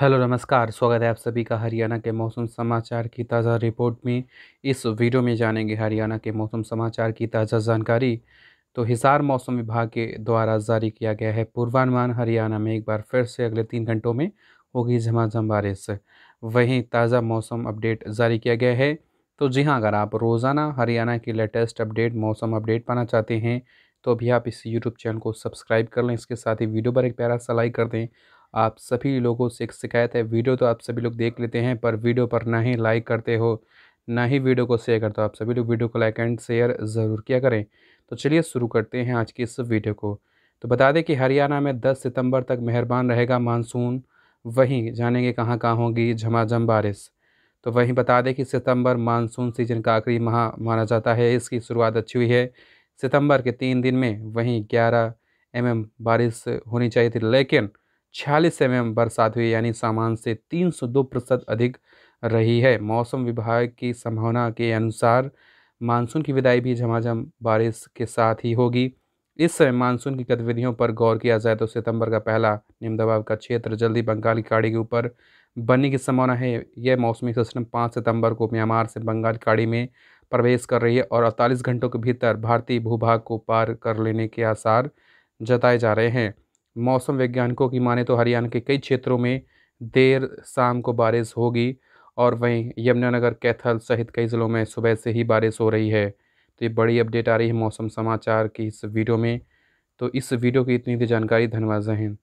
hello नमस्कार स्वागत है आप सभी का हरियाणा के मौसम समाचार की ताज़ा रिपोर्ट में इस वीडियो में जानेंगे हरियाणा के मौसम समाचार की ताज़ा जानकारी तो हिसार मौसम विभाग के द्वारा जारी किया गया है पूर्वानुमान हरियाणा में एक बार फिर से अगले तीन घंटों में होगी झमाझम बारिश वहीं ताज़ा मौसम अपडेट जारी किया गया है तो जी हाँ अगर आप रोज़ाना हरियाणा की लेटेस्ट अपडेट मौसम अपडेट पाना चाहते हैं तो अभी आप इस यूट्यूब चैनल को सब्सक्राइब कर लें इसके साथ ही वीडियो पर एक प्यारा सा लाइक कर दें आप सभी लोगों से एक शिकायत है वीडियो तो आप सभी लोग देख लेते हैं पर वीडियो पर ना ही लाइक करते हो ना ही वीडियो को शेयर करते हो आप सभी लोग वीडियो को लाइक एंड शेयर ज़रूर किया करें तो चलिए शुरू करते हैं आज की इस वीडियो को तो बता दें कि हरियाणा में दस सितंबर तक मेहरबान रहेगा मानसून वहीं जानेंगे कहाँ कहाँ होगी झमाझम बारिश तो वहीं बता दें कि सितंबर मानसून सीजन का आखिरी माह माना जाता है इसकी शुरुआत अच्छी हुई है सितंबर के तीन दिन में वहीं 11 एम बारिश होनी चाहिए थी लेकिन छियालीस एम बरसात हुई यानी सामान से तीन सौ दो प्रतिशत अधिक रही है मौसम विभाग की संभावना के अनुसार मानसून की विदाई भी झमाझम बारिश के साथ ही होगी इस समय मानसून की गतिविधियों पर गौर किया जाए तो सितंबर का पहला निम्न दबाव का क्षेत्र जल्दी बंगाल की खाड़ी के ऊपर बनने की संभावना है यह मौसमी सिस्टम पाँच सितंबर को म्यांमार से बंगाल खाड़ी में प्रवेश कर रही है और अड़तालीस घंटों के भीतर भारतीय भूभाग को पार कर लेने के आसार जताए जा रहे हैं मौसम वैज्ञानिकों की माने तो हरियाणा के कई क्षेत्रों में देर शाम को बारिश होगी और वहीं यमुनानगर कैथल सहित कई ज़िलों में सुबह से ही बारिश हो रही है तो ये बड़ी अपडेट आ रही है मौसम समाचार की इस वीडियो में तो इस वीडियो की इतनी जानकारी धन्यवाद जहन